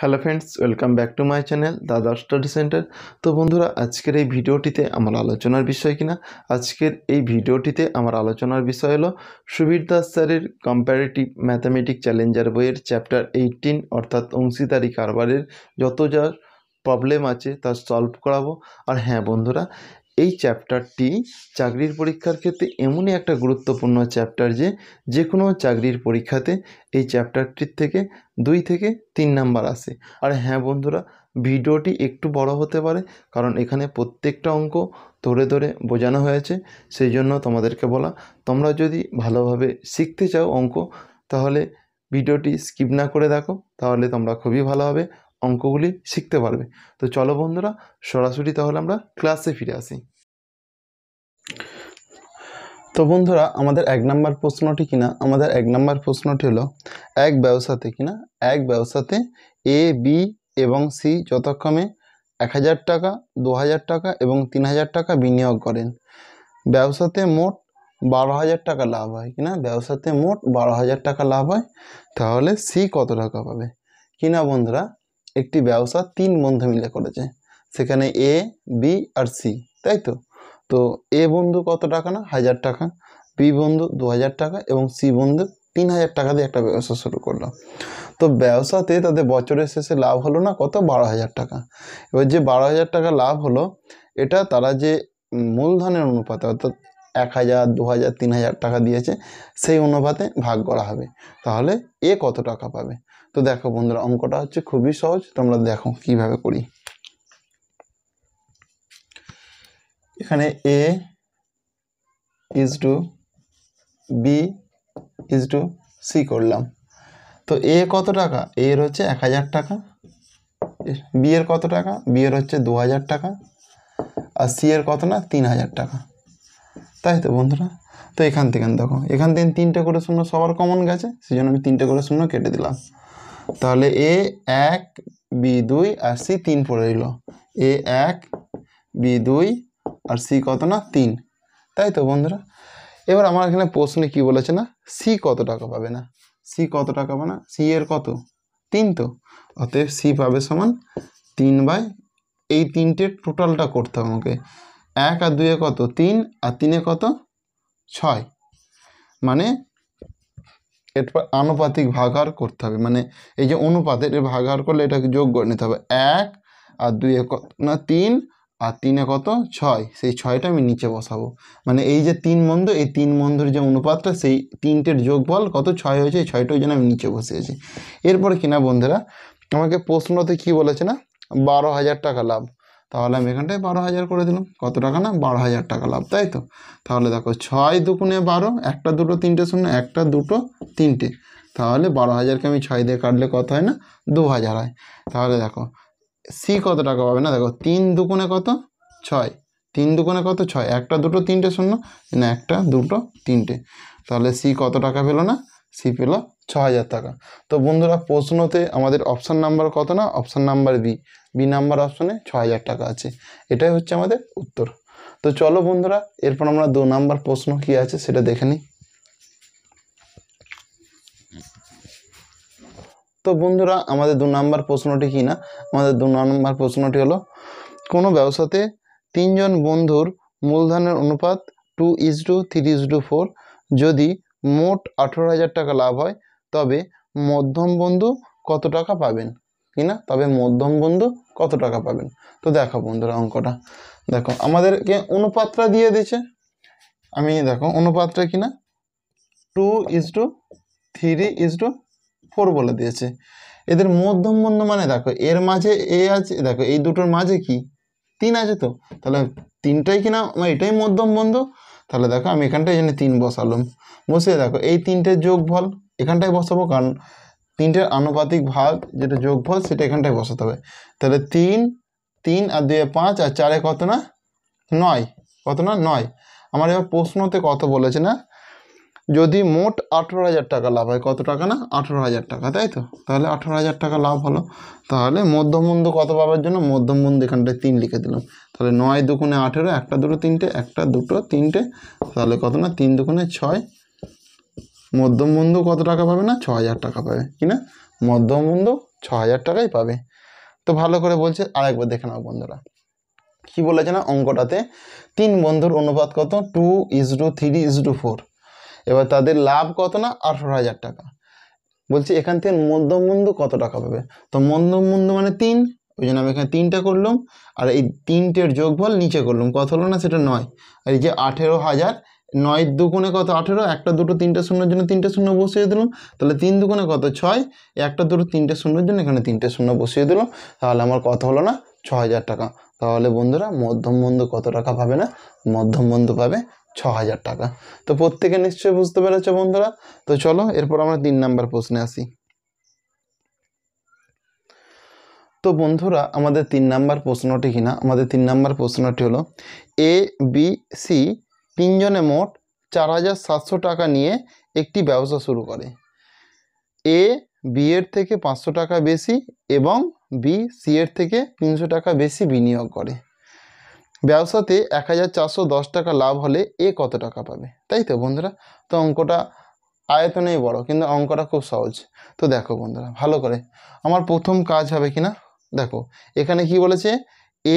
hello friends welcome back to my channel Dada study centre তো বন্ধুরা আজকের এই ভিডিওটিতে আমার আলোচনার বিষয় কিনা আজকের এই ভিডিওটিতে আমার আলোচনার বিষয় হলো সুবীর দাস স্যারের কম্প্যারেটিভ ম্যাথামেটিক চ্যালেঞ্জার বইয়ের চ্যাপ্টার এইটিন অর্থাৎ অংশীদারি কারবারের যত যা প্রবলেম আছে তা সলভ করাবো আর হ্যাঁ বন্ধুরা এই চ্যাপ্টারটি চাকরির পরীক্ষার ক্ষেত্রে এমনই একটা গুরুত্বপূর্ণ চ্যাপ্টার যে যে কোনো চাকরির পরীক্ষাতে এই চ্যাপ্টারটির থেকে দুই থেকে তিন নাম্বার আসে আর হ্যাঁ বন্ধুরা ভিডিওটি একটু বড় হতে পারে কারণ এখানে প্রত্যেকটা অঙ্ক ধরে ধরে বোঝানো হয়েছে সেই জন্য তোমাদেরকে বলা তোমরা যদি ভালোভাবে শিখতে চাও অঙ্ক তাহলে ভিডিওটি স্কিপ না করে দেখো তাহলে তোমরা খুবই ভালোভাবে অঙ্কগুলি শিখতে পারবে তো চলো বন্ধুরা সরাসরি তাহলে আমরা ক্লাসে ফিরে আসি তো বন্ধুরা আমাদের এক নম্বর প্রশ্নটি কিনা আমাদের এক নম্বর প্রশ্নটি হলো এক ব্যবসাতে কিনা এক ব্যবসাতে এ বি এবং সি যথাক্রমে এক হাজার টাকা দু হাজার টাকা এবং তিন হাজার টাকা বিনিয়োগ করেন ব্যবসাতে মোট বারো হাজার টাকা লাভ হয় কিনা ব্যবসাতে মোট বারো হাজার টাকা লাভ হয় তাহলে সি কত টাকা পাবে কিনা বন্ধুরা একটি ব্যবসা তিন বন্ধু মিলে করেছে সেখানে এ বি আর সি তাই তো তো এ বন্ধু কত টাকা না হাজার টাকা বি বন্ধু দু হাজার টাকা এবং সি বন্ধু তিন হাজার টাকা দিয়ে একটা ব্যবসা শুরু করলো তো ব্যবসাতে তাদের বছরের শেষে লাভ হলো না কত বারো হাজার টাকা এবার যে বারো হাজার টাকা লাভ হলো এটা তারা যে মূলধনের অনুপাতে অর্থাৎ এক হাজার দু হাজার তিন হাজার টাকা দিয়েছে সেই অনুপাতে ভাগ করা হবে তাহলে এ কত টাকা পাবে তো দেখো বন্ধুরা অঙ্কটা হচ্ছে খুবই সহজ তোমরা দেখো কিভাবে করি এখানে A is to B is to C করলাম তো এ কত টাকা এর হচ্ছে এক হাজার টাকা বি এর কত টাকা বি এর হচ্ছে দু হাজার টাকা আর সি এর কত না তিন হাজার টাকা তাই তো বন্ধুরা তো এখান থেকে দেখো এখান থেকে তিনটে করে শূন্য সবার কমন গেছে সেই জন্য আমি তিনটে করে শূন্য কেটে দিলাম তাহলে এ এক বি দুই আর সি তিন পড়ে রইল এ এক বি দুই আর সি কত না তিন তাই তো বন্ধুরা এবার আমার এখানে প্রশ্নে কি বলেছে না সি কত টাকা পাবে না সি কত টাকা পাবে না সি এর কত তিন তো অতএব সি পাবে সমান তিন বাই এই তিনটে টোটালটা করতে হবে আমাকে এক আর দুয়ে কত তিন আর তিনে কত ছয় মানে এরপর আনুপাতিক ভাগার করতে হবে মানে এই যে অনুপাতের ভাগার করলে এটাকে যোগ করে নিতে হবে এক আর দুয়ে কত না তিন আর তিনে কত ছয় সেই ছয়টা আমি নিচে বসাবো মানে এই যে তিন মন্দ এই তিন মন্ধর যে অনুপাতটা সেই তিনটের যোগ বল কত ছয় হয়েছে এই ছয়টা ওই জন্য আমি নিচে বসিয়েছি এরপর কিনা বন্ধুরা আমাকে প্রশ্নতে কি বলেছে না বারো হাজার টাকা লাভ তাহলে আমি এখানটায় বারো হাজার করে দিলাম কত টাকা না বারো হাজার টাকা লাভ তাই তো তাহলে দেখো ছয় দুকুনে বারো একটা দুটো তিনটে শূন্য একটা দুটো তিনটে তাহলে বারো হাজারকে আমি ছয় দিয়ে কাটলে কত হয় না দু হাজার হয় তাহলে দেখো সি কত টাকা পাবে না দেখো তিন দুগুণে কত ছয় তিন দুগুণে কত ছয় একটা দুটো তিনটে শূন্য না একটা দুটো তিনটে তাহলে সি কত টাকা পেলো না সি পেলো ছ হাজার টাকা তো বন্ধুরা প্রশ্নতে আমাদের অপশান নাম্বার কত না option number B B number অপশানে ছ হাজার টাকা আছে এটাই হচ্ছে আমাদের উত্তর তো চলো বন্ধুরা এরপর আমরা দু নাম্বার প্রশ্ন কি আছে সেটা দেখে নিই তো বন্ধুরা আমাদের দু নম্বর প্রশ্নটি কি না আমাদের দু নম্বর প্রশ্নটি হলো কোনো ব্যবসাতে তিনজন বন্ধুর মূলধনের অনুপাত two is to three is to four যদি মোট আঠেরো হাজার টাকা লাভ হয় তবে মধ্যম বন্ধু কত টাকা পাবেন কি না তবে মধ্যম বন্ধু কত টাকা পাবেন তো দেখো বন্ধুরা অঙ্কটা দেখো আমাদেরকে অনুপাতটা দিয়ে দিয়েছে আমি দেখো অনুপাতটা কি না two is to three is to four বলে দিয়েছে এদের মধ্যম বন্ধ মানে দেখো এর মাঝে এ আছে দেখো এই দুটোর মাঝে কি তিন আছে তো তাহলে তিনটাই কিনা আমার এটাই মধ্যম বন্ধ তাহলে দেখো আমি এখানটায় জন্য তিন বসালাম বসিয়ে দেখো এই তিনটের যোগফল এখানটায় বসাবো কারণ তিনটের আনুপাতিক ভাগ যেটা যোগফল সেটা এখানটায় বসাতে হবে তাহলে তিন তিন আর দুয়ে পাঁচ আর চারে কত না নয় কত না নয় আমার এবার প্রশ্নতে কত বলেছে না যদি মোট আঠেরো হাজার টাকা লাভ হয় কত টাকা না আঠেরো হাজার টাকা তাই তো তাহলে আঠেরো হাজার টাকা লাভ হলো তাহলে মধ্যমন্দু কত পাবার জন্য মধ্যমন্দু এখানটায় তিন লিখে দিলাম তাহলে নয় দুকুনে আঠেরো একটা দুটো তিনটে একটা দুটো তিনটে তাহলে কত না তিন দুকুনে ছয় বন্ধু কত টাকা পাবে না ছ হাজার টাকা পাবে কি না বন্ধু ছ হাজার টাকাই পাবে তো ভালো করে বলছে আরেকবার দেখে নাও বন্ধুরা কী বলেছে না অঙ্কটাতে তিন বন্ধুর অনুপাত কত two is to three is to four এবার তাদের লাভ কত না আঠেরো হাজার টাকা বলছি এখান থেকে মধ্যমুন্দু কত টাকা পাবে তো মধ্যমুন্দু মানে তিন ওই জন্য আমি এখানে তিনটা করলাম আর এই তিনটের যোগফল নিচে করলাম কত হলো না সেটা নয় আর এই যে আঠেরো হাজার নয় দুগুণে কত আঠেরো একটা দুটো তিনটে শূন্যের জন্য তিনটে শূন্য বসিয়ে দিলাম তাহলে তিন দুগুণে কত ছয় একটা দুটো তিনটে শূন্যের জন্য এখানে তিনটে শূন্য বসিয়ে দিলাম তাহলে আমার কত হলো না ছ হাজার টাকা তাহলে বন্ধুরা মধ্যম বন্ধু কত টাকা পাবে না মধ্যম বন্ধু পাবে ছ হাজার টাকা তো প্রত্যেকে নিশ্চয়ই বুঝতে পেরেছো বন্ধুরা তো চলো এরপর আমরা তিন নাম্বার প্রশ্নে আসি তো বন্ধুরা আমাদের তিন নাম্বার প্রশ্নটি কিনা আমাদের তিন নাম্বার প্রশ্নটি হলো এ বি সি তিনজনে মোট চার হাজার সাতশো টাকা নিয়ে একটি ব্যবসা শুরু করে এ বি এর থেকে পাঁচশো টাকা বেশি এবং বি সি এর থেকে তিনশো টাকা বেশি বিনিয়োগ করে ব্যবসাতে এক হাজার চারশো দশ টাকা লাভ হলে এ কত টাকা পাবে তাই তো বন্ধুরা তো অঙ্কটা আয়তনেই বড় কিন্তু অঙ্কটা খুব সহজ তো দেখো বন্ধুরা ভালো করে আমার প্রথম কাজ হবে কি না দেখো এখানে কি বলেছে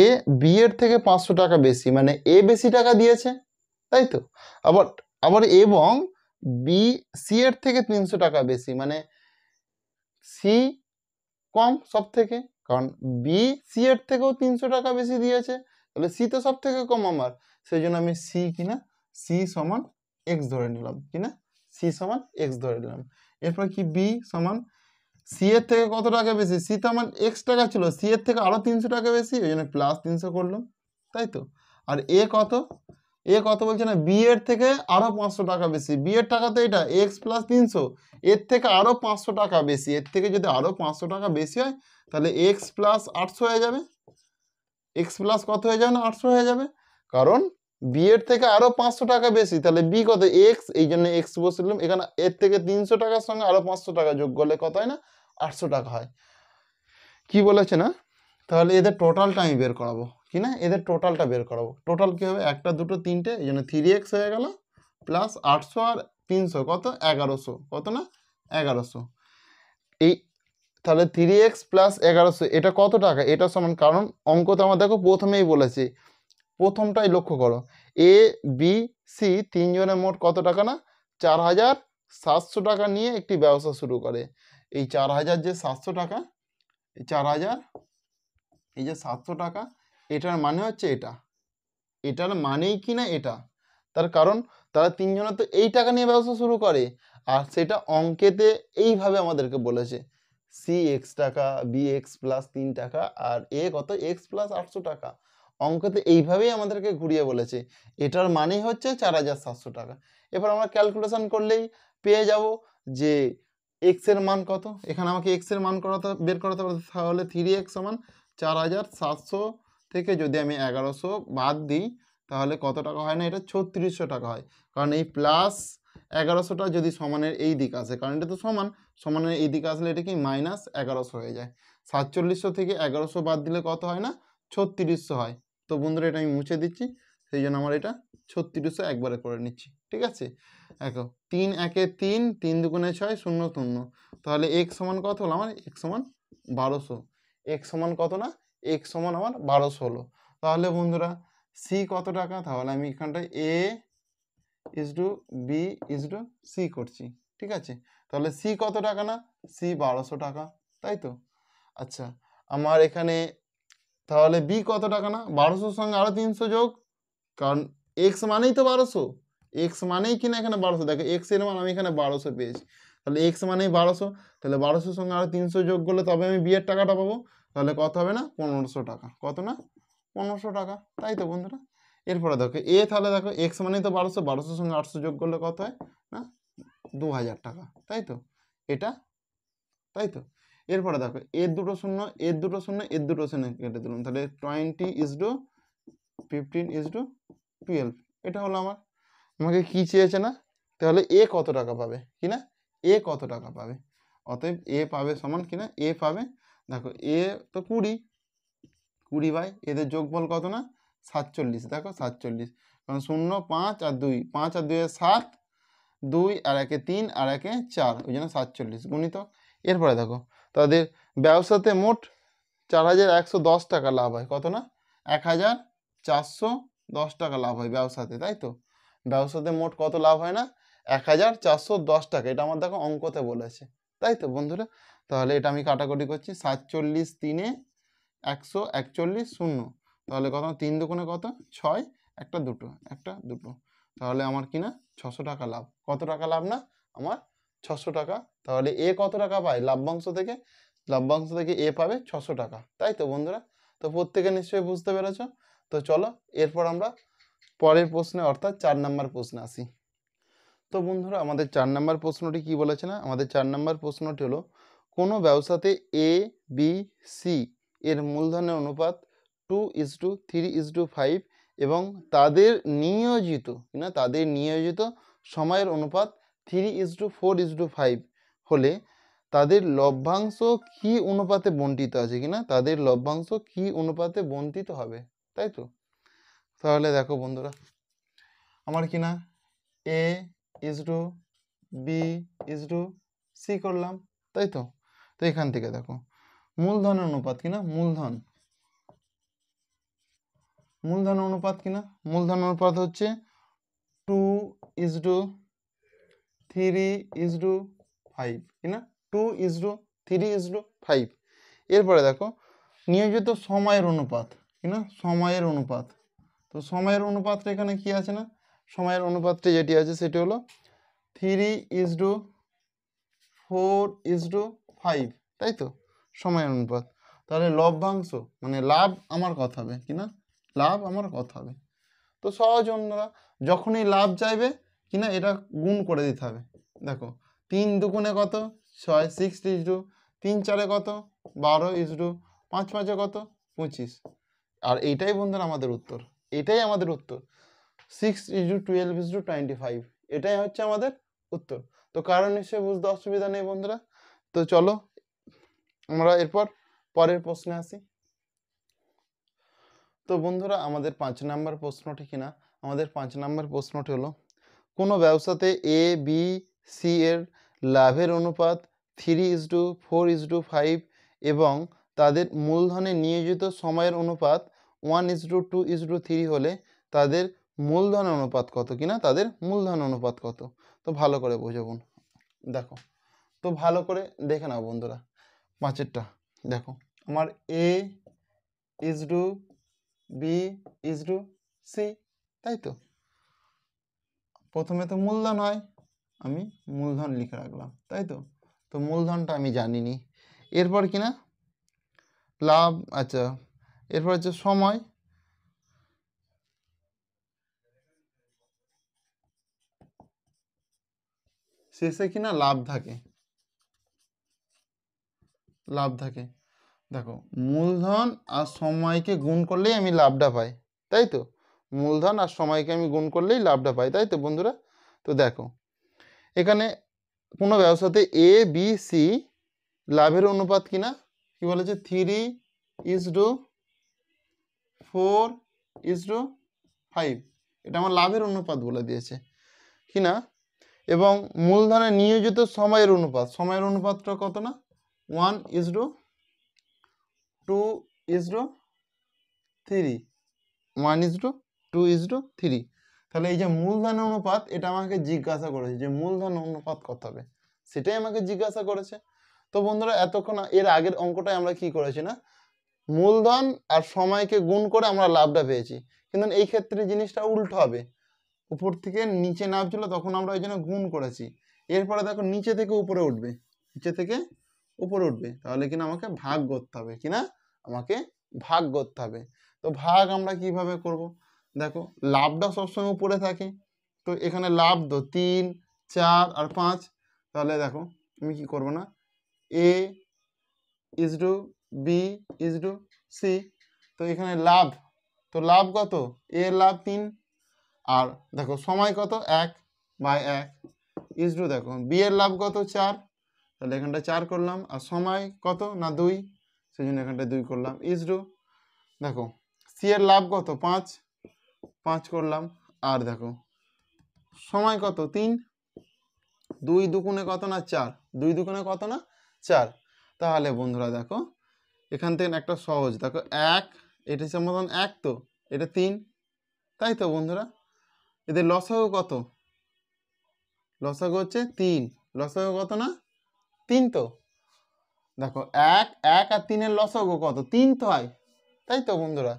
এ বি এর থেকে পাঁচশো টাকা বেশি মানে এ বেশি টাকা দিয়েছে তাই তো আবার আবার এবং বি সি এর থেকে তিনশো টাকা বেশি মানে সি কম সব থেকে কারণ বি সি এর থেকেও তিনশো টাকা বেশি দিয়েছে তাহলে সি তো সব থেকে কম আমার সেই জন্য আমি সি কিনা সি সমান এক্স ধরে নিলাম কিনা সি সমান এক্স ধরে নিলাম এরপর কি বি সমান সি এর থেকে কত টাকা বেশি সি তো আমার এক্স টাকা ছিল সি এর থেকে আরও তিনশো টাকা বেশি ওই জন্য প্লাস তিনশো করলাম তাই তো আর এ কত এ কত বলছে না বি এর থেকে আরও পাঁচশো টাকা বেশি বি এর টাকা তো এটা এক্স প্লাস তিনশো এর থেকে আরও পাঁচশো টাকা বেশি এর থেকে যদি আরও পাঁচশো টাকা বেশি হয় তাহলে এক্স প্লাস আটশো হয়ে যাবে এক্স প্লাস কত হয়ে যাবে না আটশো হয়ে যাবে কারণ বি এর থেকে আরও পাঁচশো টাকা বেশি তাহলে বি কত এক্স এই জন্য এক্স বসলাম এখানে এর থেকে তিনশো টাকার সঙ্গে আরও পাঁচশো টাকা যোগ করলে কত হয় না আটশো টাকা হয় কি বলেছে না তাহলে এদের টোটালটা আমি বের করাবো কি না এদের টোটালটা বের করাবো টোটাল কী হবে একটা দুটো তিনটে এই জন্য থ্রি এক্স হয়ে গেল প্লাস আটশো আর তিনশো কত এগারোশো কত না এগারোশো এই তাহলে থ্রি এক্স প্লাস এগারোশো এটা কত টাকা এটা সমান কারণ অঙ্ক তো আমার দেখো প্রথমেই বলেছি প্রথমটাই লক্ষ্য করো এ বি সি তিনজনের মোট কত টাকা না চার হাজার সাতশো টাকা নিয়ে একটি ব্যবসা শুরু করে এই চার হাজার যে সাতশো টাকা এই চার হাজার এই যে সাতশো টাকা এটার মানে হচ্ছে এটা এটার মানেই কি না এটা তার কারণ তারা তিনজনে তো এই টাকা নিয়ে ব্যবসা শুরু করে আর সেটা অঙ্কেতে এইভাবে আমাদেরকে বলেছে সি এক্স টাকা বি এক্স প্লাস তিন টাকা আর এ কত এক্স প্লাস আটশো টাকা অঙ্কতে এইভাবেই আমাদেরকে ঘুরিয়ে বলেছে এটার মানেই হচ্ছে চার হাজার সাতশো টাকা এবার আমরা ক্যালকুলেশান করলেই পেয়ে যাব যে এক্স এর মান কত এখানে আমাকে এক্স এর মান করাতে বের করাতে পারে তাহলে থ্রি এক্স সমান চার হাজার সাতশো থেকে যদি আমি এগারোশো বাদ দিই তাহলে কত টাকা হয় না এটা ছত্রিশশো টাকা হয় কারণ এই প্লাস এগারোশোটা যদি সমানের এই দিক আসে কারণ এটা তো সমান সমানের এই দিকে আসলে এটা কি মাইনাস এগারোশো হয়ে যায় সাতচল্লিশশো থেকে এগারোশো বাদ দিলে কত হয় না ছত্রিশশো হয় তো বন্ধুরা এটা আমি মুছে দিচ্ছি সেই জন্য আমার এটা ছত্রিশশো একবারে করে নিচ্ছি ঠিক আছে দেখো তিন একে তিন তিন দুগুণে ছয় শূন্য শূন্য তাহলে এক সমান কত হলো আমার এক সমান বারোশো এক সমান কত না এক সমান আমার বারোশো হলো তাহলে বন্ধুরা সি কত টাকা তাহলে আমি এখানটায় A is to B is to C করছি ঠিক আছে তাহলে সি কত টাকা না সি বারোশো টাকা তাই তো আচ্ছা আমার এখানে তাহলে বি কত টাকা না বারোশোর সঙ্গে আরও তিনশো যোগ কারণ এক্স মানেই তো বারোশো এক্স মানেই কিনা এখানে বারোশো দেখো এক্স এর মান আমি এখানে বারোশো পেয়েছি তাহলে এক্স মানেই বারোশো তাহলে বারোশোর সঙ্গে আরও তিনশো যোগ করলে তবে আমি বিয়ের টাকাটা পাবো তাহলে কত হবে না পনেরোশো টাকা কত না পনেরোশো টাকা তাই তো বন্ধুরা এরপরে দেখো এ তাহলে দেখো এক্স মানেই তো বারোশো বারোশোর সঙ্গে আটশো যোগ করলে কত হয় না দু হাজার টাকা তাই তো এটা তাই তো এরপরে দেখো এর দুটো শূন্য এর দুটো শূন্য এর দুটো শূন্য কেটে দিলাম তাহলে twenty is to fifteen is to twelve এটা হলো আমার আমাকে কি চেয়েছে না তাহলে এ কত টাকা পাবে কি না এ কত টাকা পাবে অতএব এ পাবে সমান কিনা এ পাবে দেখো এ তো কুড়ি কুড়ি বাই এদের যোগফল কত না সাতচল্লিশ দেখো সাতচল্লিশ কারণ শূন্য পাঁচ আর দুই পাঁচ আর দুয়ে সাত দুই আর একে তিন আর একে চার ওই জন্য সাতচল্লিশ গুণিত এরপরে দেখো তাদের ব্যবসাতে মোট চার হাজার একশো দশ টাকা লাভ হয় কত না এক হাজার চারশো দশ টাকা লাভ হয় ব্যবসাতে তাই তো ব্যবসাতে মোট কত লাভ হয় না এক হাজার চারশো দশ টাকা এটা আমার দেখো অঙ্কতে বলেছে তাই তো বন্ধুরা তাহলে এটা আমি কাটাকুটি করছি সাতচল্লিশ তিনে একশো একচল্লিশ শূন্য তাহলে কত তিন দোকানে কত ছয় একটা দুটো একটা দুটো তাহলে আমার কি না ছশো টাকা লাভ কত টাকা লাভ না আমার ছশো টাকা তাহলে এ কত টাকা পায় লাভ্যাংশ থেকে লাভ্যাংশ থেকে এ পাবে ছশো টাকা তাই তো বন্ধুরা তো প্রত্যেকে নিশ্চয়ই বুঝতে পেরেছ তো চলো এরপর আমরা পরের প্রশ্নে অর্থাৎ চার নাম্বার প্রশ্নে আসি তো বন্ধুরা আমাদের চার নাম্বার প্রশ্নটি কি বলেছে না আমাদের চার নাম্বার প্রশ্নটি হলো কোনো ব্যবসাতে এ বি সি এর মূলধনের অনুপাত two is to three is to five এবং তাদের নিয়োজিত না তাদের নিয়োজিত সময়ের অনুপাত three is to four is to five হলে তাদের লভ্যাংশ কি অনুপাতে বন্টিত আছে কিনা তাদের লভ্যাংশ কি অনুপাতে বন্টিত হবে তাই তো তাহলে দেখো বন্ধুরা আমার কিনা A is to B is to C করলাম তাই তো তো এখান থেকে দেখো মূলধনের অনুপাত কিনা মূলধন মূলধন অনুপাত কিনা মূলধন অনুপাত হচ্ছে two is to three is to five কিনা two is to three is to five এরপরে দেখো নিয়োজিত সময়ের অনুপাত কিনা সময়ের অনুপাত তো সময়ের অনুপাতটা এখানে কি আছে না সময়ের অনুপাতটি যেটি আছে সেটি হলো three is to four is to five তাই তো সময়ের অনুপাত তাহলে লভ্যাংশ মানে লাভ আমার কথা হবে কিনা লাভ আমার কত হবে তো সহজ অন্যরা যখনই লাভ চাইবে কিনা এটা গুণ করে দিতে হবে দেখো তিন দুগুণে কত ছয় সিক্স টু তিন চারে কত বারো টু পাঁচ পাঁচে কত পঁচিশ আর এইটাই বন্ধুরা আমাদের উত্তর এটাই আমাদের উত্তর six to twelve to twenty five এটাই হচ্ছে আমাদের উত্তর তো কারণ নিশ্চয়ই বুঝতে অসুবিধা নেই বন্ধুরা তো চলো আমরা এরপর পরের প্রশ্নে আসি তো বন্ধুরা আমাদের পাঁচ নাম্বার প্রশ্নটি কিনা আমাদের পাঁচ নাম্বার প্রশ্নটি হলো কোনো ব্যবসাতে এ বি সি এর লাভের অনুপাত three is to four is to five এবং তাদের মূলধনে নিয়োজিত সময়ের অনুপাত one is to two two is to three তাদের মূলধন অনুপাত কত কিনা তাদের মূলধন অনুপাত কত তো ভালো করে বোঝাবুন দেখো তো ভালো করে দেখে নাও বন্ধুরা পাঁচেরটা দেখো আমার A is to B is to C তাই তো প্রথমে তো মূলধন হয় আমি মূলধন লিখে রাখলাম তাই তো তো মূলধনটা আমি জানিনি এরপর কি না লাভ আচ্ছা এরপর হচ্ছে সময় শেষে কিনা লাভ থাকে লাভ থাকে দেখো মূলধন আর সময়কে গুণ করলেই আমি লাভটা পাই তাই তো মূলধন আর সময়কে আমি গুণ করলেই লাভটা পাই তাই তো বন্ধুরা তো দেখো এখানে কোনো ব্যবসাতে এ বি সি লাভের অনুপাত কিনা কি বলেছে three is to four is to five এটা আমার লাভের অনুপাত বলে দিয়েছে কি না এবং মূলধনে নিয়োজিত সময়ের অনুপাত সময়ের অনুপাতটা কত না one is to two is to three one is to is to three তাহলে এই যে মূলধন অনুপাত এটা আমাকে জিজ্ঞাসা করেছে যে মূলধন অনুপাত কত হবে সেটাই আমাকে জিজ্ঞাসা করেছে তো বন্ধুরা এতক্ষণ এর আগের অঙ্কটাই আমরা কি করেছি না মূলধন আর সময়কে গুণ করে আমরা লাভটা পেয়েছি কিন্তু এই ক্ষেত্রে জিনিসটা উল্টো হবে উপর থেকে নিচে নামছিল তখন আমরা ওই জন্য গুণ করেছি এরপরে দেখো নিচে থেকে উপরে উঠবে নিচে থেকে উপরে উঠবে তাহলে কিনা আমাকে ভাগ করতে হবে কিনা আমাকে ভাগ করতে হবে তো ভাগ আমরা কিভাবে করব দেখো লাভটা সবসময় উপরে থাকে তো এখানে লাভ তো তিন চার আর পাঁচ তাহলে দেখো আমি কি করব না A is do B is do C তো এখানে লাভ তো লাভ কত এ লাভ তিন আর দেখো সময় কত এক বাই এক ইজ ডু দেখো বি এর লাভ কত চার তাহলে এখানটা চার করলাম আর সময় কত না দুই সেই জন্য এখানটা দুই করলাম ইজ দেখো সি এর লাভ কত পাঁচ পাঁচ করলাম আর দেখো সময় কত তিন দুই দুকুনে কত না চার দুই দুকুনে কত না চার তাহলে বন্ধুরা দেখো এখান থেকে একটা সহজ দেখো এক এটা সম্বোধন এক তো এটা তিন তাই তো বন্ধুরা এদের লসাগ কত লসাগ হচ্ছে তিন লসাগ কত না তিন তো দেখো এক এক আর তিনের লসগ কত তিন তো হয় তাই তো বন্ধুরা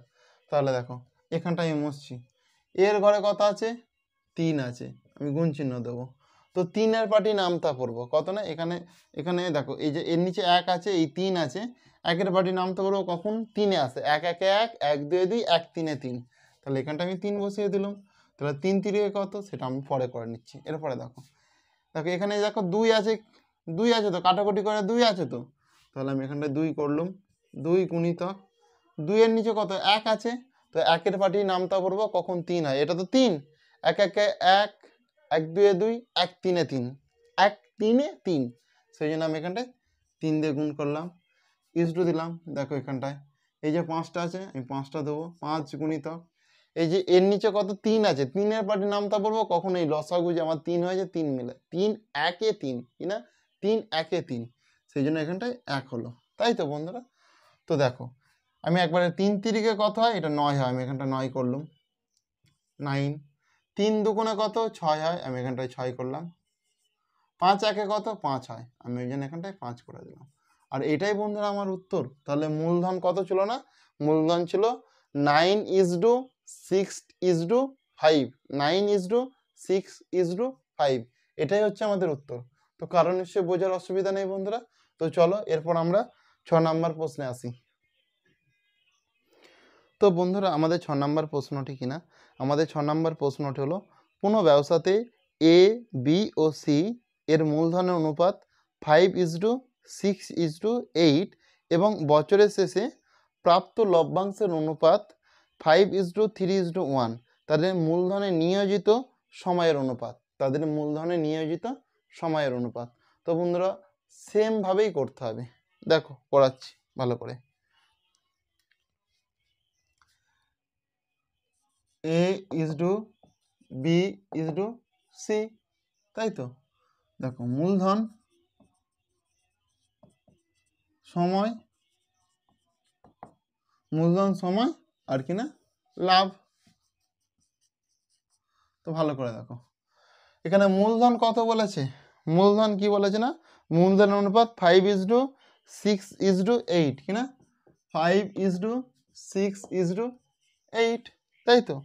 তাহলে দেখো এখানটা আমি মসছি এর ঘরে কত আছে তিন আছে আমি গুণ চিহ্ন দেবো তো তিনের পাটি নামতা পড়বো কত না এখানে এখানে দেখো এই যে এর নিচে এক আছে এই তিন আছে একের পাটি নামতে পড়বো কখন তিনে আসে এক একে এক এক দুয়ে দুই এক তিনে তিন তাহলে এখানটা আমি তিন বসিয়ে দিলাম তাহলে তিন তিরিয়ে কত সেটা আমি পরে করে নিচ্ছি এরপরে দেখো দেখো এখানে দেখো দুই আছে দুই আছে তো কাটাকুটি করে দুই আছে তো তাহলে আমি এখানটায় দুই করলাম দুই গুণিত দুইয়ের নিচে কত এক আছে তো একের পাটি নামতা পড়বো কখন তিন হয় এটা তো তিন এক একে এক এক দুয়ে দুই এক তিনে তিন এক তিনে তিন সেই জন্য আমি এখানটায় তিন দিয়ে গুণ করলাম ইস্টু দিলাম দেখো এখানটায় এই যে পাঁচটা আছে আমি পাঁচটা দেবো পাঁচ গুণিত এই যে এর নিচে কত তিন আছে তিনের পাটি নামতা পড়বো কখন এই লসাগু যে আমার তিন হয়েছে তিন মিলে তিন একে তিন কি না তিন একে তিন সেই জন্য এখানটায় এক হলো তাই তো বন্ধুরা তো দেখো আমি একবারে তিন তিরিকে কত হয় এটা নয় হয় আমি এখানটা নয় করলাম নাইন তিন দুগুণে কত ছয় হয় আমি এখানটায় ছয় করলাম পাঁচ একে কত পাঁচ হয় আমি ওই জন্য এখানটায় পাঁচ করে দিলাম আর এটাই বন্ধুরা আমার উত্তর তাহলে মূলধন কত ছিল না মূলধন ছিল nine is to six is to five nine is to six is to five এটাই হচ্ছে আমাদের উত্তর তো কারণ নিশ্চয়ই বোঝার অসুবিধা নেই বন্ধুরা তো চলো এরপর আমরা ছ নম্বর প্রশ্নে আসি তো বন্ধুরা আমাদের ছ নম্বর প্রশ্নটি কিনা আমাদের ছ নম্বর প্রশ্নটি হলো কোনো ব্যবসাতে এ বি ও সি এর মূলধনের অনুপাত five is to six is to eight এবং বছরের শেষে প্রাপ্ত লভ্যাংশের অনুপাত five is to three is to one তাদের মূলধনে নিয়োজিত সময়ের অনুপাত তাদের মূলধনে নিয়োজিত সময়ের অনুপাত তো বন্ধুরা সেমভাবেই করতে হবে দেখো করাচ্ছি ভালো করে A is do B is do C তাই তো দেখো মূলধন সময় মূলধন সময় আর কি না লাভ তো ভালো করে দেখো এখানে মূলধন কত বলেছে মূলধন কি বলেছে না মূলধন অনুপাত five is to six is to eight কি না five is to six is to eight তাই তো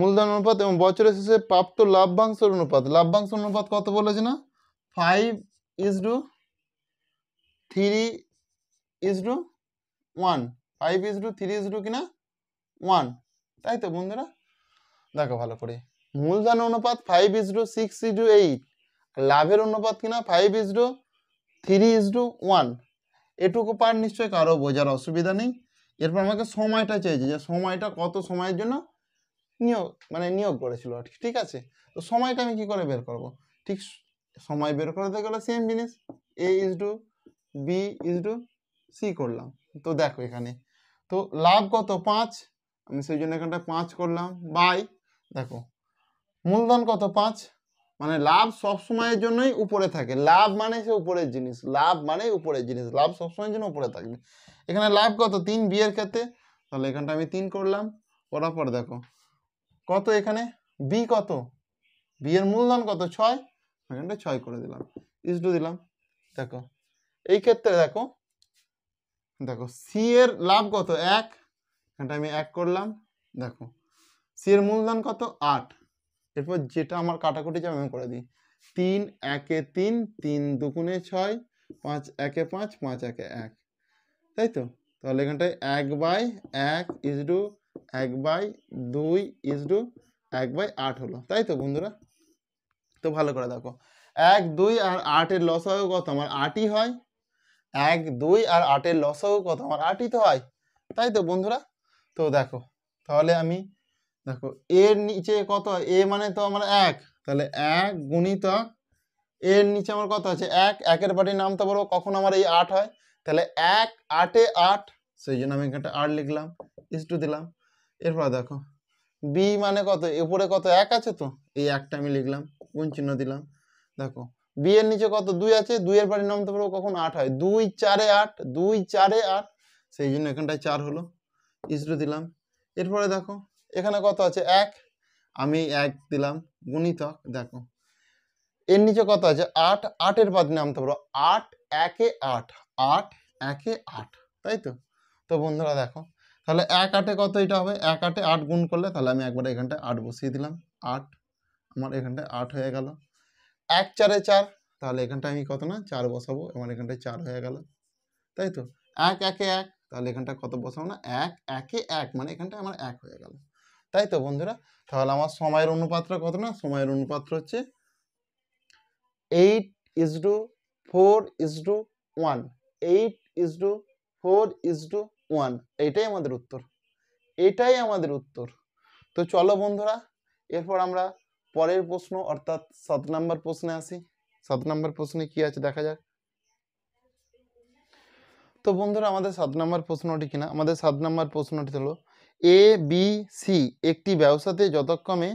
মূলধন অনুপাত এবং বছরের শেষে প্রাপ্ত লাভ্যাংশের অনুপাত লাভ্যাংশ অনুপাত কত বলেছে না five is to three is to one five is to three is to কিনা ওয়ান তাই তো বন্ধুরা দেখো ভালো করে মূলধন অনুপাত five is to six is to eight লাভের অনুপাত কিনা five is to three is to one এটুকু পার নিশ্চয় কারো বোঝার অসুবিধা নেই এরপর আমাকে সময়টা চেয়েছে যে সময়টা কত সময়ের জন্য নিয়োগ মানে নিয়োগ করেছিল আর ঠিক আছে তো সময়টা আমি কি করে বের করব ঠিক সময় বের করতে গেলে সেম জিনিস A is to B is to C করলাম তো দেখো এখানে তো লাভ কত পাঁচ আমি সেই জন্য এখানটা পাঁচ করলাম বাই দেখো মূলধন কত পাঁচ মানে লাভ সবসময়ের জন্যই উপরে থাকে লাভ মানে সে উপরের জিনিস লাভ মানে উপরের জিনিস লাভ সবসময়ের জন্য উপরে থাকবে এখানে লাভ কত তিন বিয়ের ক্ষেত্রে তাহলে এখানটা আমি তিন করলাম করার পর দেখো কত এখানে বি কত বিয়ের মূলধন কত ছয় এখানটা ছয় করে দিলাম ইস্টু দিলাম দেখো এই ক্ষেত্রে দেখো দেখো সি এর লাভ কত এক এখানটা আমি এক করলাম দেখো সি এর মূলধন কত আট এরপর যেটা আমার কাটাকুটি যাবে আমি করে দিই তিন একে তিন তিন দুগুণে ছয় পাঁচ একে পাঁচ পাঁচ একে এক তাই তো তাহলে এখানটায় এক বাই এক ডু এক বাই দুই ডু এক বাই আট হলো তাই তো বন্ধুরা তো ভালো করে দেখো এক দুই আর আটের লস লসাও কত আমার আটই হয় এক দুই আর আটের লসাও কত আমার আটই তো হয় তাই তো বন্ধুরা তো দেখো তাহলে আমি দেখো এর নিচে কত এ মানে তো আমার এক তাহলে এক গুণিত এর নিচে আমার কত আছে এক একের বাড়ি নামতে বলবো কখন আমার এই আট হয় তাহলে এক আটে আট সেই জন্য আমি এখানটা আট লিখলাম ইস টু দিলাম এরপর দেখো বি মানে কত এপরে কত এক আছে তো এই একটা আমি লিখলাম গুণ চিহ্ন দিলাম দেখো বি এর নিচে কত দুই আছে দুইয়ের বাড়ি নামতে বলবো কখন আট হয় দুই চারে আট দুই চারে আট সেই জন্য এখানটায় চার হলো ইস টু দিলাম এরপরে দেখো এখানে কত আছে এক আমি এক দিলাম গুণিতক দেখো এর নিচে কত আছে আট আটের বাদ নামতে পারো আট একে আট আট একে আট তাই তো তো বন্ধুরা দেখো তাহলে এক আটে কত এটা হবে এক আটে আট গুণ করলে তাহলে আমি একবার এখানটায় আট বসিয়ে দিলাম আট আমার এখানটায় আট হয়ে গেল এক চারে চার তাহলে এখানটায় আমি কত না চার বসাবো আমার এখানটায় চার হয়ে গেল তাই তো এক একে এক তাহলে এখানটা কত বসাবো না এক একে এক মানে এখানটায় আমার এক হয়ে গেল তাই তো বন্ধুরা তাহলে আমার সময়ের অনুপাতটা কত না সময়ের অনুপাত্র হচ্ছে eight is to four is to one eight is to four is to one এইটাই আমাদের উত্তর এটাই আমাদের উত্তর তো চলো বন্ধুরা এরপর আমরা পরের প্রশ্ন অর্থাৎ সাত নম্বর প্রশ্নে আসি সাত নম্বর প্রশ্নে কি আছে দেখা যাক তো বন্ধুরা আমাদের সাত নম্বর প্রশ্নটি কিনা আমাদের সাত নম্বর প্রশ্নটি হলো এ বি সি একটি ব্যবসাতে যথাক্রমে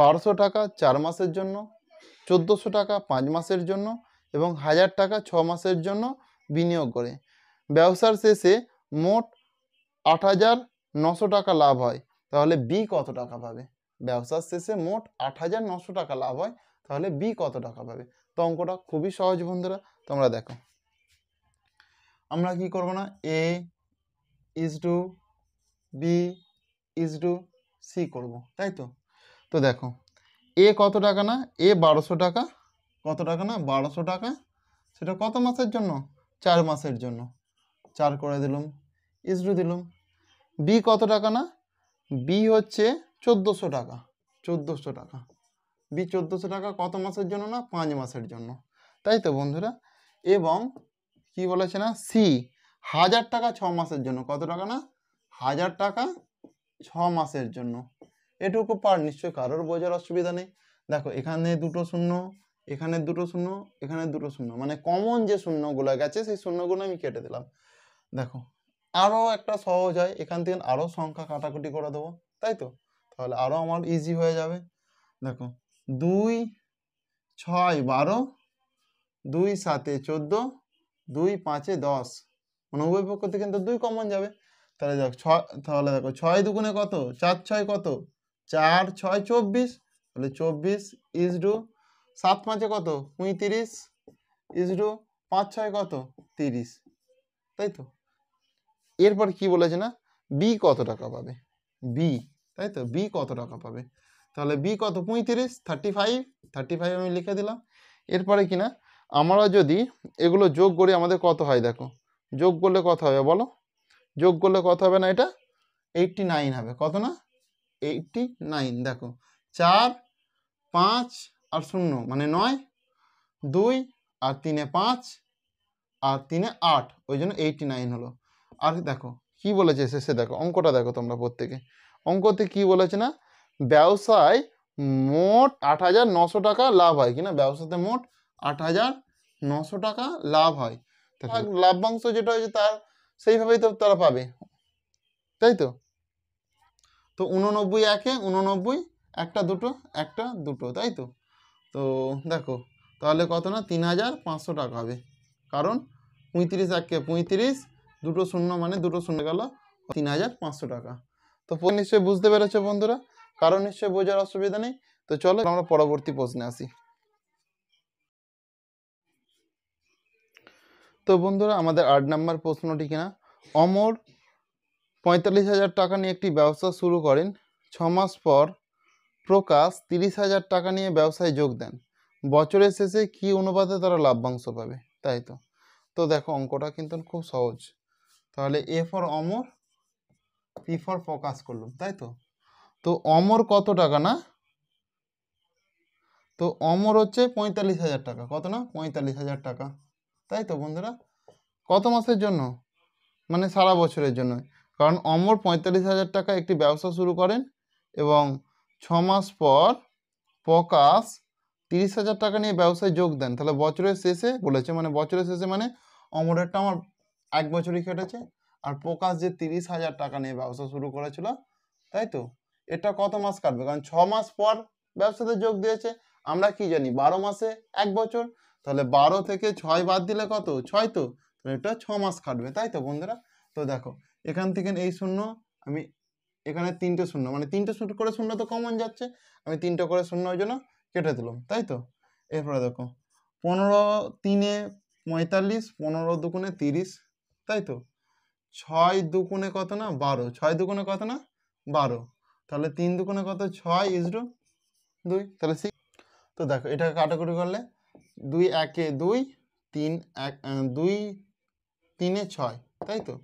বারোশো টাকা চার মাসের জন্য চোদ্দোশো টাকা পাঁচ মাসের জন্য এবং হাজার টাকা ছ মাসের জন্য বিনিয়োগ করে ব্যবসার শেষে মোট আট হাজার নশো টাকা লাভ হয় তাহলে বি কত টাকা পাবে ব্যবসার শেষে মোট আট হাজার নশো টাকা লাভ হয় তাহলে বি কত টাকা পাবে তো অঙ্কটা খুবই সহজ বন্ধুরা তোমরা দেখো আমরা কি করব না A is to B is to C করব তাই তো তো দেখো এ কত টাকা না এ বারোশো টাকা কত টাকা না বারোশো টাকা সেটা কত মাসের জন্য চার মাসের জন্য চার করে দিলুম ইজ টু দিলুম বি কত টাকা না বি হচ্ছে চোদ্দোশো টাকা চোদ্দোশো টাকা বি চোদ্দোশো টাকা কত মাসের জন্য না পাঁচ মাসের জন্য তাই তো বন্ধুরা এবং কি বলেছে না সি হাজার টাকা ছ মাসের জন্য কত টাকা না হাজার টাকা ছ মাসের জন্য এটুকু পার নিশ্চয়ই কারোর বোঝার অসুবিধা নেই দেখো এখানে দুটো শূন্য এখানে দুটো শূন্য এখানে দুটো শূন্য মানে কমন যে শূন্যগুলো গেছে সেই শূন্যগুলো আমি কেটে দিলাম দেখো আরও একটা সহজ হয় এখান থেকে আরও সংখ্যা কাটাকুটি করে দেবো তাই তো তাহলে আরও আমার ইজি হয়ে যাবে দেখো দুই ছয় বারো দুই সাতে চোদ্দো দুই পাঁচে দশ উভয় পক্ষ থেকে কিন্তু দুই কমন যাবে তাহলে দেখো ছয় তাহলে দেখো ছয় দুগুণে কত চার ছয় কত চার ছয় চব্বিশ তাহলে চব্বিশ ইস ডু সাত পাঁচে কত পঁয়ত্রিশ ইস ডু পাঁচ ছয় কত তিরিশ তাই তো এরপর কি বলেছে না বি কত টাকা পাবে বি তাই তো বি কত টাকা পাবে তাহলে বি কত পঁয়ত্রিশ থার্টি ফাইভ থার্টি ফাইভ আমি লিখে দিলাম এরপরে কি না আমরা যদি এগুলো যোগ করি আমাদের কত হয় দেখো যোগ করলে কত হবে বলো যোগ করলে কত হবে না এটা এইটটি নাইন হবে কত না এইটটি নাইন দেখো চার পাঁচ আর শূন্য মানে নয় দুই আর তিনে পাঁচ আর তিনে আট ওই জন্য এইটটি নাইন হলো আর দেখো কি বলেছে শেষে দেখো অঙ্কটা দেখো তোমরা প্রত্যেকে অঙ্কতে কি বলেছে না ব্যবসায় মোট আট হাজার নশো টাকা লাভ হয় কিনা ব্যবসাতে মোট আট হাজার নশো টাকা লাভ হয় লাভ অংশ যেটা হয়েছে তার সেইভাবেই তো তারা পাবে তাই তো তো উননব্বই একে উননব্বই একটা দুটো একটা দুটো তাই তো তো দেখো তাহলে কত না তিন হাজার পাঁচশো টাকা হবে কারণ পঁয়ত্রিশ একে পঁয়ত্রিশ দুটো শূন্য মানে দুটো শূন্য গেল তিন হাজার পাঁচশো টাকা তো নিশ্চয়ই বুঝতে পেরেছো বন্ধুরা কারণ নিশ্চয়ই বোঝার অসুবিধা নেই তো চলো আমরা পরবর্তী প্রশ্নে আসি তো বন্ধুরা আমাদের আট নাম্বার প্রশ্নটি কিনা অমর পঁয়তাল্লিশ হাজার টাকা নিয়ে একটি ব্যবসা শুরু করেন ছ মাস পর প্রকাশ তিরিশ হাজার টাকা নিয়ে ব্যবসায় যোগ দেন বছরের শেষে কি অনুপাতে তারা লাভ্যাংশ পাবে তাই তো তো দেখো অঙ্কটা কিন্তু খুব সহজ তাহলে A for Amar P for Prakash করলাম তাই তো তো অমর কত টাকা না তো অমর হচ্ছে পঁয়তাল্লিশ হাজার টাকা কত না পঁয়তাল্লিশ হাজার টাকা তাই তো বন্ধুরা কত মাসের জন্য মানে সারা বছরের জন্য কারণ অমর পঁয়তাল্লিশ হাজার টাকা একটি ব্যবসা শুরু করেন এবং ছ মাস পর প্রকাশ তিরিশ হাজার টাকা নিয়ে ব্যবসায় যোগ দেন তাহলে বছরের শেষে বলেছে মানে বছরের শেষে মানে অমরেরটা আমার এক বছরই কেটেছে আর প্রকাশ যে তিরিশ হাজার টাকা নিয়ে ব্যবসা শুরু করেছিল তাই তো এটা কত মাস কাটবে কারণ ছ মাস পর ব্যবসাতে যোগ দিয়েছে আমরা কি জানি বারো মাসে এক বছর তাহলে বারো থেকে ছয় বাদ দিলে কত ছয় তো তাহলে এটা ছ মাস কাটবে তাই তো বন্ধুরা তো দেখো এখান থেকে এই শূন্য আমি এখানে তিনটে শূন্য মানে তিনটে শূন্য করে শূন্য তো কমন যাচ্ছে আমি তিনটে করে শূন্য ওই জন্য কেটে দিলাম তাই তো এরপরে দেখো পনেরো তিনে পঁয়তাল্লিশ পনেরো দুকুনে তিরিশ তাই তো ছয় দুকুনে কত না বারো ছয় দুকুনে কত না বারো তাহলে তিন দুকুনে কত ছয় ইজরো দুই তাহলে সিক্স তো দেখো এটাকে কাটাকুটি করলে দুই একে দুই তিন এক দুই তিনে ছয় তাই তো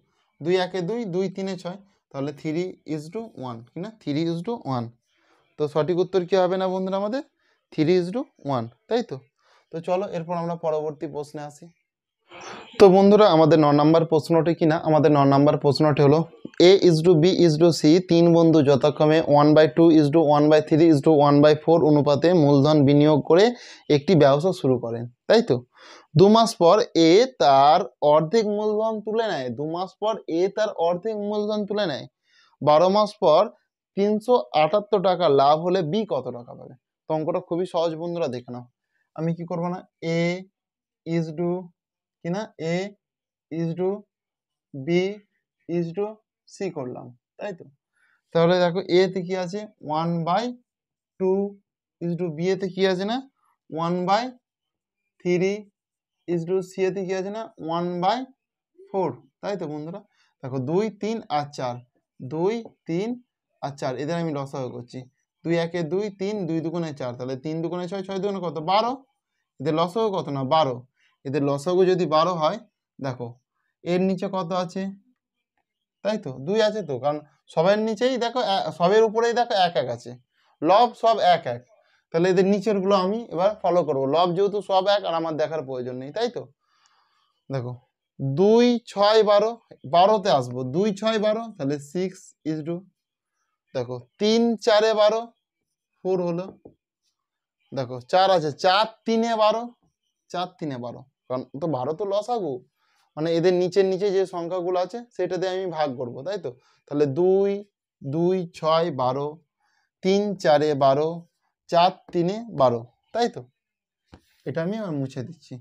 দুই একে দুই দুই তিনে ছয় তাহলে থ্রি ইজ টু ওয়ান কি না থ্রি ইজ টু ওয়ান তো সঠিক উত্তর কী হবে না বন্ধুরা আমাদের থ্রি ইজ টু ওয়ান তাই তো তো চলো এরপর আমরা পরবর্তী প্রশ্নে আসি তো বন্ধুরা আমাদের ন নম্বর প্রশ্নটি কিনা আমাদের ন নম্বর প্রশ্নটি হলো A is to B is to C তিন বন্ধু যথাক্রমে one by two is to one by three is to one by four অনুপাতে মূলধন বিনিয়োগ করে একটি ব্যবসা শুরু করেন তাই তো দু মাস পর এ তার অর্ধেক মূলধন তুলে নেয় দু মাস পর এ তার অর্ধেক মূলধন তুলে নেয় বারো মাস পর তিনশো আটাত্তর টাকা লাভ হলে বি কত টাকা পাবে তো অঙ্কটা খুবই সহজ বন্ধুরা দেখে নাও আমি কি করবো না এ ইজ টু কিনা A is to B is to C করলাম তাই তো তাহলে দেখো এতে কি আছে one by two is to B এতে কি আছে না one by three is to C এতে কি আছে না ওয়ান বাই ফোর তাই তো বন্ধুরা দেখো দুই তিন আর চার দুই তিন আর চার এদের আমি লসাও করছি দুই একে দুই তিন দুই দুগুণে চার তাহলে তিন দুগুণে ছয় ছয় দুগুণে কত বারো এদের লসও কত না বারো এদের লসাগু যদি বারো হয় দেখো এর নিচে কত আছে তাই তো দুই আছে তো কারণ সবের নিচেই দেখো সবের উপরেই দেখো এক এক আছে লব সব এক এক তাহলে এদের নিচেরগুলো আমি এবার ফলো করবো লব যেহেতু সব এক আর আমার দেখার প্রয়োজন নেই তাই তো দেখো দুই ছয় বারো বারোতে আসবো দুই ছয় বারো তাহলে সিক্স ইজ টু দেখো তিন চারে বারো ফোর হলো দেখো চার আছে চার তিনে বারো চার তিনে বারো কারণ তো বারো তো লস আগু মানে এদের নিচের নিচে যে সংখ্যাগুলো আছে সেটা দিয়ে আমি ভাগ করব তাই তো তাহলে দুই দুই ছয় বারো তিন চারে বারো চার তিনে বারো তাই তো এটা আমি আমার মুছে দিচ্ছি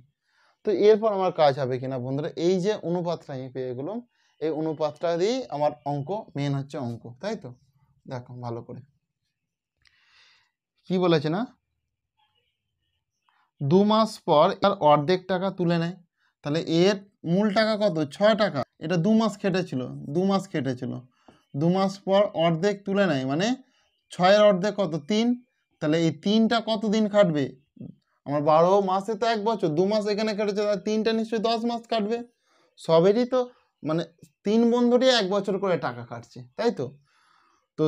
তো এরপর আমার কাজ হবে কিনা বন্ধুরা এই যে অনুপাতটা আমি পেয়ে গেলাম এই অনুপাতটা দিয়েই আমার অঙ্ক মেন হচ্ছে অঙ্ক তাই তো দেখো ভালো করে কি বলেছে না দু মাস পর তার অর্ধেক টাকা তুলে নেয় তাহলে এর মূল টাকা কত ছয় টাকা এটা দু মাস খেটেছিল দু মাস খেটেছিল দু মাস পর অর্ধেক তুলে নেয় মানে ছয়ের অর্ধেক কত তিন তাহলে এই তিনটা কত দিন কাটবে আমার বারো মাসে তো এক বছর দু মাস এখানে কেটেছে তাহলে তিনটা নিশ্চয়ই দশ মাস কাটবে সবেরই তো মানে তিন বন্ধুরই এক বছর করে টাকা কাটছে তাই তো তো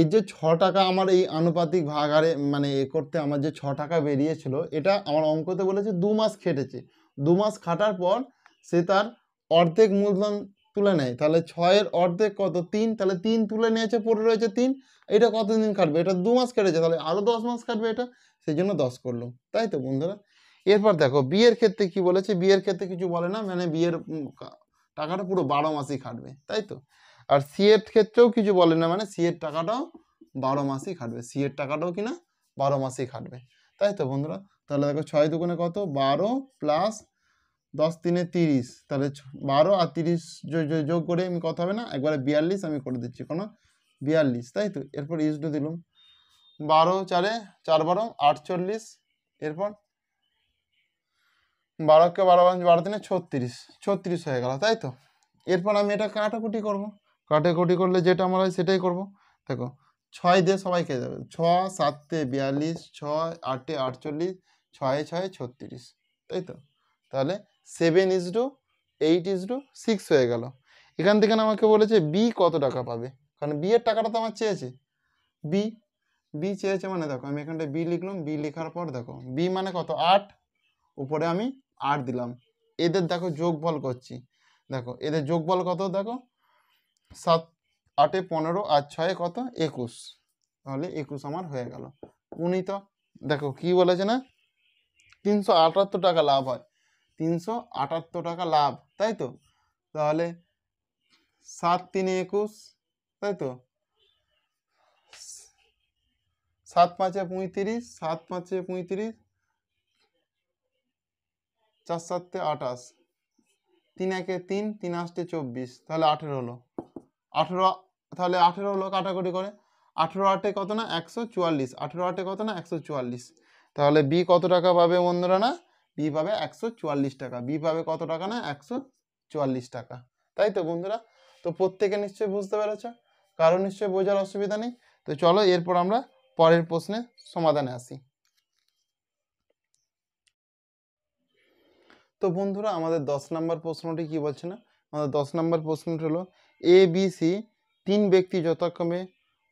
এই যে ছ টাকা আমার এই আনুপাতিক ভাগারে মানে এ করতে আমার যে ছ টাকা বেরিয়েছিল এটা আমার অঙ্কতে বলেছে দু মাস খেটেছে দু মাস খাটার পর সে তার অর্ধেক মূলধন তুলে নেয় তাহলে ছয়ের অর্ধেক কত তিন তাহলে তিন তুলে নিয়েছে পড়ে রয়েছে তিন এটা কতদিন কাটবে এটা দু মাস কেটেছে তাহলে আরও দশ মাস কাটবে এটা সেই জন্য দশ করলো তাই তো বন্ধুরা এরপর দেখো বিয়ের ক্ষেত্রে কি বলেছে বিয়ের ক্ষেত্রে কিছু বলে না মানে বিয়ের টাকাটা পুরো বারো মাসই খাটবে তাই তো আর সি এর ক্ষেত্রেও কিছু বলে না মানে সি এর টাকাটাও বারো মাসেই খাটবে সি এর টাকাটাও কিনা বারো মাসেই খাটবে তাই তো বন্ধুরা তাহলে দেখো ছয় দুগুণে কত বারো প্লাস দশ তিনে তিরিশ তাহলে বারো আর তিরিশ যোগ করে আমি কথা হবে না একবারে বিয়াল্লিশ আমি করে দিচ্ছি কোনো বিয়াল্লিশ তাই তো এরপর ইস্টু দিলুম বারো চারে চার বারো আটচল্লিশ এরপর বারোকে বারো বারো তিনে ছত্রিশ ছত্রিশ হয়ে গেল তাই তো এরপর আমি এটা কাটাকুটি করবো কাটাকুটি করলে যেটা আমার হয় সেটাই করব দেখো ছয় দিয়ে সবাই খেয়ে যাবে ছ সাতে বিয়াল্লিশ ছয় আটে আটচল্লিশ ছয়ে ছয় ছত্রিশ তাই তো তাহলে seven is to eight is to six হয়ে গেল এখান থেকে আমাকে বলেছে বি কত টাকা পাবে কারণ বিয়ের টাকাটা তো আমার চেয়েছে বি বি চেয়েছে মানে দেখো আমি এখানটা বি লিখলাম বি লেখার পর দেখো বি মানে কত আট উপরে আমি আট দিলাম এদের দেখো যোগ বল করছি দেখো এদের যোগ বল কত দেখো সাত আটে পনেরো আর ছয়ে কত একুশ তাহলে একুশ আমার হয়ে গেল তো দেখো কি বলেছে না তিনশো আটাত্তর টাকা লাভ হয় তিনশো আটাত্তর টাকা লাভ তাই তো তাহলে সাত তিনে একুশ তাই তো সাত পাঁচে পঁয়ত্রিশ সাত পাঁচে পঁয়ত্রিশ চার সাতে আঠাশ তিন একে তিন তিন আসতে চব্বিশ তাহলে আঠেরো হলো আঠেরো তাহলে আঠেরো হলো কাটাকুটি করে আঠেরো আটে কত না একশো চুয়াল্লিশ আঠেরো আটে কত না একশো চুয়াল্লিশ তাহলে বি কত টাকা পাবে বন্ধুরা না বি পাবে একশো চুয়াল্লিশ টাকা বি পাবে কত টাকা না একশো চুয়াল্লিশ টাকা তাই তো বন্ধুরা তো প্রত্যেকে নিশ্চয়ই বুঝতে পেরেছ কারো নিশ্চয়ই বোঝার অসুবিধা নেই তো চলো এরপর আমরা পরের প্রশ্নে সমাধানে আসি তো বন্ধুরা আমাদের দশ নম্বর প্রশ্নটি কি বলছে না আমাদের দশ নম্বর প্রশ্নটি হলো এ বি সি তিন ব্যক্তি যথাক্রমে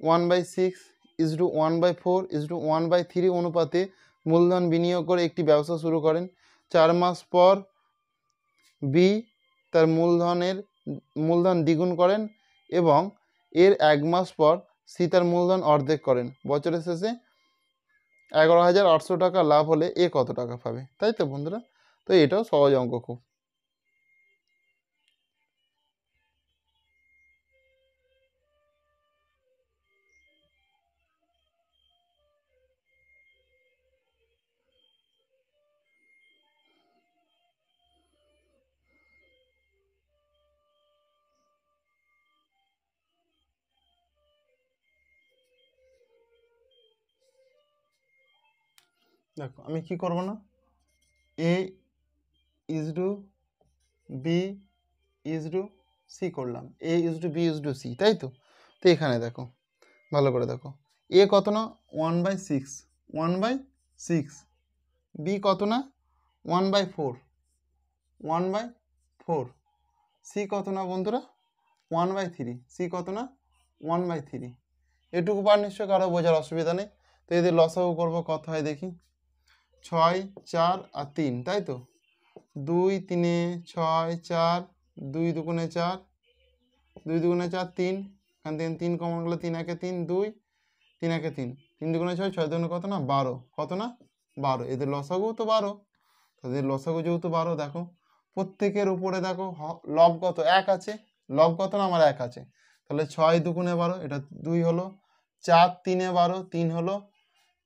one by six is to one by four is to one by three অনুপাতে মূলধন বিনিয়োগ করে একটি ব্যবসা শুরু করেন চার মাস পর বি তার মূলধনের মূলধন দ্বিগুণ করেন এবং এর এক মাস পর সি তার মূলধন অর্ধেক করেন বছরের শেষে এগারো হাজার আটশো টাকা লাভ হলে এ কত টাকা পাবে তাই তো বন্ধুরা তো এটাও সহজ অঙ্ক খুব দেখো আমি কি করব না A is do B is do C করলাম is is do B is do C তাই তো তো এখানে দেখো ভালো করে দেখো এ কত না one by six one by six B কত না one by four one by four C কত না বন্ধুরা ওয়ান বাই থ্রি সি কত না ওয়ান বাই থ্রি এটুকু পার নিশ্চয়ই কারো বোঝার অসুবিধা নেই তো এদের লসাও করবো কথা হয় দেখি ছয় চার আর তিন তাই তো দুই তিনে ছয় চার দুই দুগুণে চার দুই দুগুণে চার তিন এখান থেকে তিন কমন গেলে তিন একে তিন দুই তিন একে তিন তিন দুগুণে ছয় ছয় দুগুণে কত না বারো কত না বারো এদের লসাগু তো বারো তাদের লসাগু যেহেতু বারো দেখো প্রত্যেকের উপরে দেখো লব কত এক আছে লব কত না আমার এক আছে তাহলে ছয় দুগুণে বারো এটা দুই হলো চার তিনে বারো তিন হলো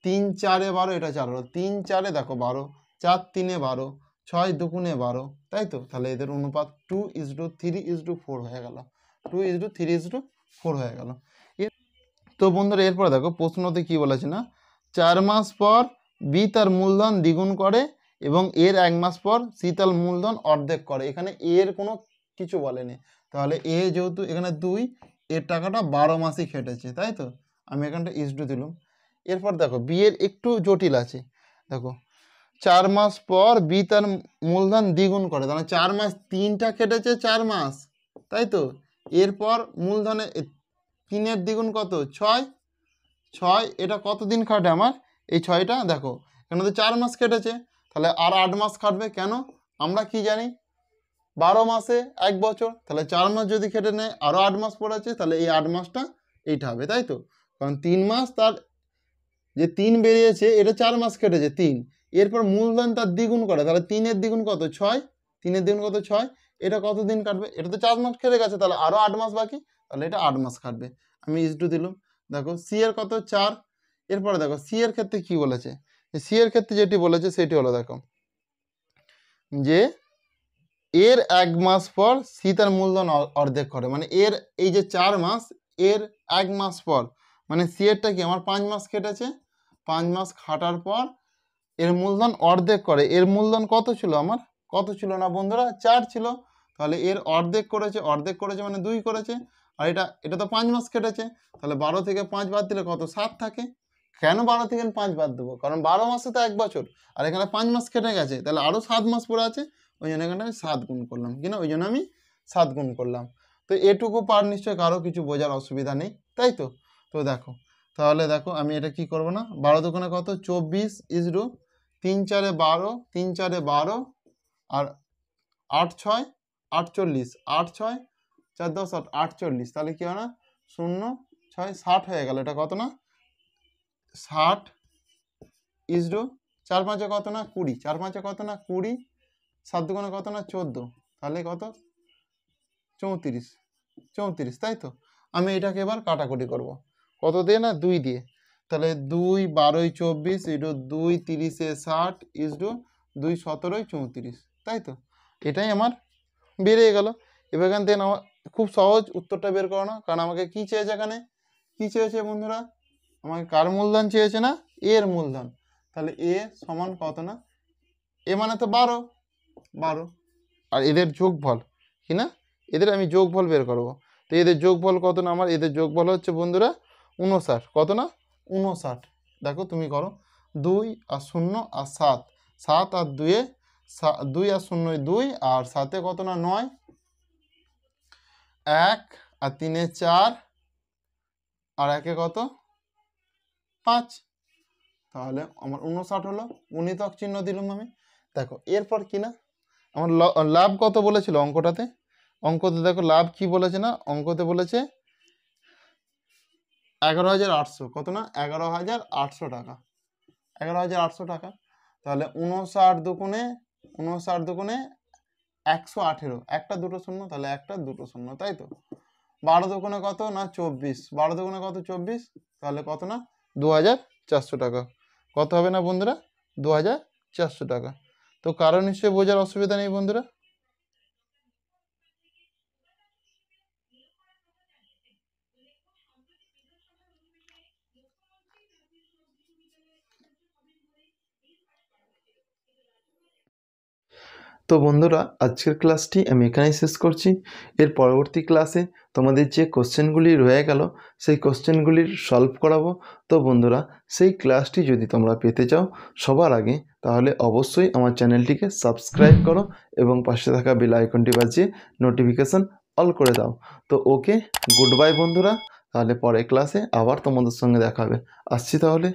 তিন চারে বারো এটা চার হলো তিন চারে দেখো বারো চার তিনে বারো ছয় দুগুণে বারো তাই তো তাহলে এদের অনুপাত two is to three is to four হয়ে গেল two is to three is to four হয়ে গেল তো বন্ধুরা এরপরে দেখো প্রশ্নতে কি বলেছে না চার মাস পর বি তার মূলধন দ্বিগুণ করে এবং এর এক মাস পর সি তার মূলধন অর্ধেক করে এখানে এর কোনো কিছু বলেনি তাহলে এ যেহেতু এখানে দুই এর টাকাটা বারো মাসই খেটেছে তাই তো আমি এখানটা ইস টু দিলাম এরপর দেখো বিয়ের একটু জটিল আছে দেখো চার মাস পর বি তার মূলধন দ্বিগুণ করে তাহলে চার মাস তিনটা কেটেছে চার মাস তাই তো এরপর মূলধনে তিনের দ্বিগুণ কত ছয় ছয় এটা কতদিন খাটে আমার এই ছয়টা দেখো কেন তো চার মাস কেটেছে তাহলে আর আট মাস খাটবে কেন আমরা কি জানি বারো মাসে এক বছর তাহলে চার মাস যদি খেটে নেয় আরও আট মাস পড়েছে তাহলে এই আট মাসটা এইটা হবে তাই তো কারণ তিন মাস তার যে তিন বেরিয়েছে এটা চার মাস কেটেছে তিন এরপর মূলধন তার দ্বিগুণ করে তাহলে তিনের দ্বিগুণ কত ছয় তিনের দ্বিগুণ কত ছয় এটা কত দিন কাটবে এটা তো চার মাস কেটে গেছে তাহলে আরও আট মাস বাকি তাহলে এটা আট মাস কাটবে আমি ইস টু দিলাম দেখো সি এর কত চার এরপরে দেখো সি এর ক্ষেত্রে কি বলেছে সি এর ক্ষেত্রে যেটি বলেছে সেটি হলো দেখো যে এর এক মাস পর সি তার মূলধন অর্ধেক করে মানে এর এই যে চার মাস এর এক মাস পর মানে সি এরটা কি আমার পাঁচ মাস কেটেছে পাঁচ মাস খাটার পর এর মূলধন অর্ধেক করে এর মূলধন কত ছিল আমার কত ছিল না বন্ধুরা চার ছিল তাহলে এর অর্ধেক করেছে অর্ধেক করেছে মানে দুই করেছে আর এটা এটা তো পাঁচ মাস কেটেছে তাহলে বারো থেকে পাঁচ বাদ দিলে কত সাত থাকে কেন বারো থেকে পাঁচ বাদ দেবো কারণ বারো মাসে তো এক বছর আর এখানে পাঁচ মাস কেটে গেছে তাহলে আরও সাত মাস পরে আছে ওই জন্য এখানে আমি সাত গুণ করলাম কিনা ওই জন্য আমি সাত গুণ করলাম তো এটুকু পার নিশ্চয় কারো কিছু বোঝার অসুবিধা নেই তাই তো তো দেখো তাহলে দেখো আমি এটা কি করব না বারো দোকানে কত চব্বিশ ইজরু তিন চারে বারো তিন চারে বারো আর আট ছয় আটচল্লিশ আট ছয় চার দশ আট আটচল্লিশ তাহলে কী হয় না শূন্য ছয় ষাট হয়ে গেল এটা কত না ষাট ইজরু চার পাঁচে কত না কুড়ি চার পাঁচে কত না কুড়ি সাত দুগুণে কত না চোদ্দো তাহলে কত চৌত্রিশ চৌত্রিশ তাই তো আমি এটাকে এবার কাটাকুটি করবো কত দিয়ে না দুই দিয়ে তাহলে দুই বারোই চব্বিশ ইটু দুই তিরিশে ষাট ইসডু দুই সতেরোই চৌত্রিশ তাই তো এটাই আমার বেড়ে গেল এবার এখান থেকে আমার খুব সহজ উত্তরটা বের করো না কারণ আমাকে কী চেয়েছে এখানে কী চেয়েছে বন্ধুরা আমাকে কার মূলধন চেয়েছে না এর মূলধন তাহলে এ সমান কত না এ মানে তো বারো বারো আর এদের যোগফল কি না এদের আমি যোগফল বের করব তো এদের যোগফল কত না আমার এদের যোগফল হচ্ছে বন্ধুরা উনষাট কত না উনষাট দেখো তুমি করো দুই আর শূন্য আর সাত সাত আর দুয়ে দুই আর শূন্য দুই আর সাতে কত না নয় এক আর তিনে চার আর একে কত পাঁচ তাহলে আমার উনষাট হলো উনিতক চিহ্ন দিলাম আমি দেখো এরপর কি না আমার লাভ কত বলেছিল অঙ্কটাতে অঙ্কতে দেখো লাভ কি বলেছে না অঙ্কতে বলেছে এগারো হাজার আটশো কত না এগারো হাজার আটশো টাকা এগারো হাজার আটশো টাকা তাহলে উনষাট দুগুণে উনষাট দুগুণে একশো আঠেরো একটা দুটো শূন্য তাহলে একটা দুটো শূন্য তাই তো বারো দুগুণে কত না চব্বিশ বারো দুগুণে কত চব্বিশ তাহলে কত না দু হাজার চারশো টাকা কত হবে না বন্ধুরা দু হাজার চারশো টাকা তো কারো নিশ্চয়ই বোঝার অসুবিধা নেই বন্ধুরা তো বন্ধুরা আজকের ক্লাসটি আমি এখানেই শেষ করছি এর পরবর্তী ক্লাসে তোমাদের যে কোশ্চেনগুলি রয়ে গেল সেই কোশ্চেনগুলির সলভ করাবো তো বন্ধুরা সেই ক্লাসটি যদি তোমরা পেতে চাও সবার আগে তাহলে অবশ্যই আমার চ্যানেলটিকে সাবস্ক্রাইব করো এবং পাশে থাকা বেল আইকনটি বাজিয়ে নোটিফিকেশান অল করে দাও তো ওকে গুড বাই বন্ধুরা তাহলে পরের ক্লাসে আবার তোমাদের সঙ্গে দেখাবে আসছি তাহলে